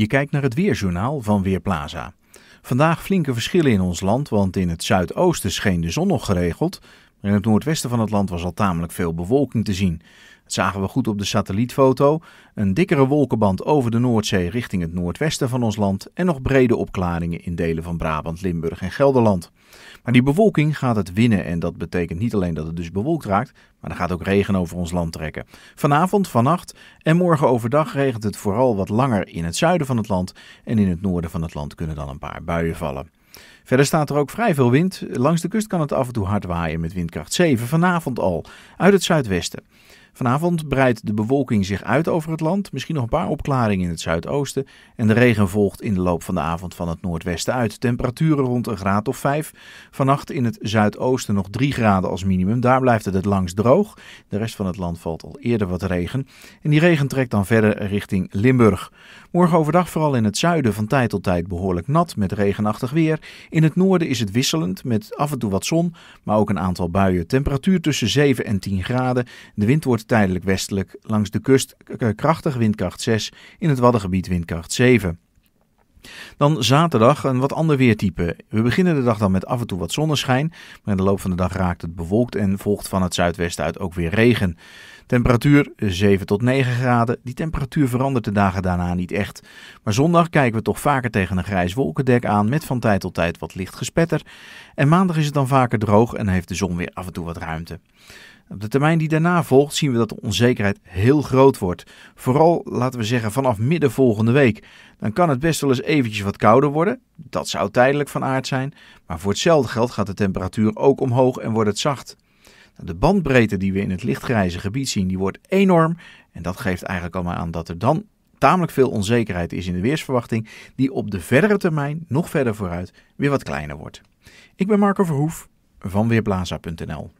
Je kijkt naar het weerjournaal van Weerplaza. Vandaag flinke verschillen in ons land, want in het zuidoosten scheen de zon nog geregeld, in het noordwesten van het land was al tamelijk veel bewolking te zien. Dat zagen we goed op de satellietfoto. Een dikkere wolkenband over de Noordzee richting het noordwesten van ons land en nog brede opklaringen in delen van Brabant, Limburg en Gelderland. Maar die bewolking gaat het winnen en dat betekent niet alleen dat het dus bewolkt raakt, maar er gaat ook regen over ons land trekken. Vanavond, vannacht en morgen overdag regent het vooral wat langer in het zuiden van het land en in het noorden van het land kunnen dan een paar buien vallen. Verder staat er ook vrij veel wind. Langs de kust kan het af en toe hard waaien met windkracht 7, vanavond al, uit het zuidwesten. Vanavond breidt de bewolking zich uit over het land. Misschien nog een paar opklaringen in het zuidoosten. En de regen volgt in de loop van de avond van het noordwesten uit. Temperaturen rond een graad of 5. Vannacht in het zuidoosten nog 3 graden als minimum. Daar blijft het het langst droog. De rest van het land valt al eerder wat regen. En die regen trekt dan verder richting Limburg. Morgen overdag vooral in het zuiden van tijd tot tijd behoorlijk nat met regenachtig weer. In het noorden is het wisselend met af en toe wat zon, maar ook een aantal buien. Temperatuur tussen 7 en 10 graden. De wind wordt tijdelijk westelijk langs de kust krachtig windkracht 6, in het Waddengebied windkracht 7. Dan zaterdag een wat ander weertype. We beginnen de dag dan met af en toe wat zonneschijn, maar in de loop van de dag raakt het bewolkt en volgt van het zuidwesten uit ook weer regen. Temperatuur 7 eh, tot 9 graden. Die temperatuur verandert de dagen daarna niet echt. Maar zondag kijken we toch vaker tegen een grijs wolkendek aan met van tijd tot tijd wat licht gespetter. En maandag is het dan vaker droog en heeft de zon weer af en toe wat ruimte. Op de termijn die daarna volgt zien we dat de onzekerheid heel groot wordt. Vooral laten we zeggen vanaf midden volgende week. Dan kan het best wel eens eventjes wat kouder worden. Dat zou tijdelijk van aard zijn. Maar voor hetzelfde geld gaat de temperatuur ook omhoog en wordt het zacht. Nou, de bandbreedte die we in het lichtgrijze gebied zien, die wordt enorm. En dat geeft eigenlijk allemaal aan dat er dan tamelijk veel onzekerheid is in de weersverwachting, die op de verdere termijn, nog verder vooruit, weer wat kleiner wordt. Ik ben Marco Verhoef van Weerblaza.nl.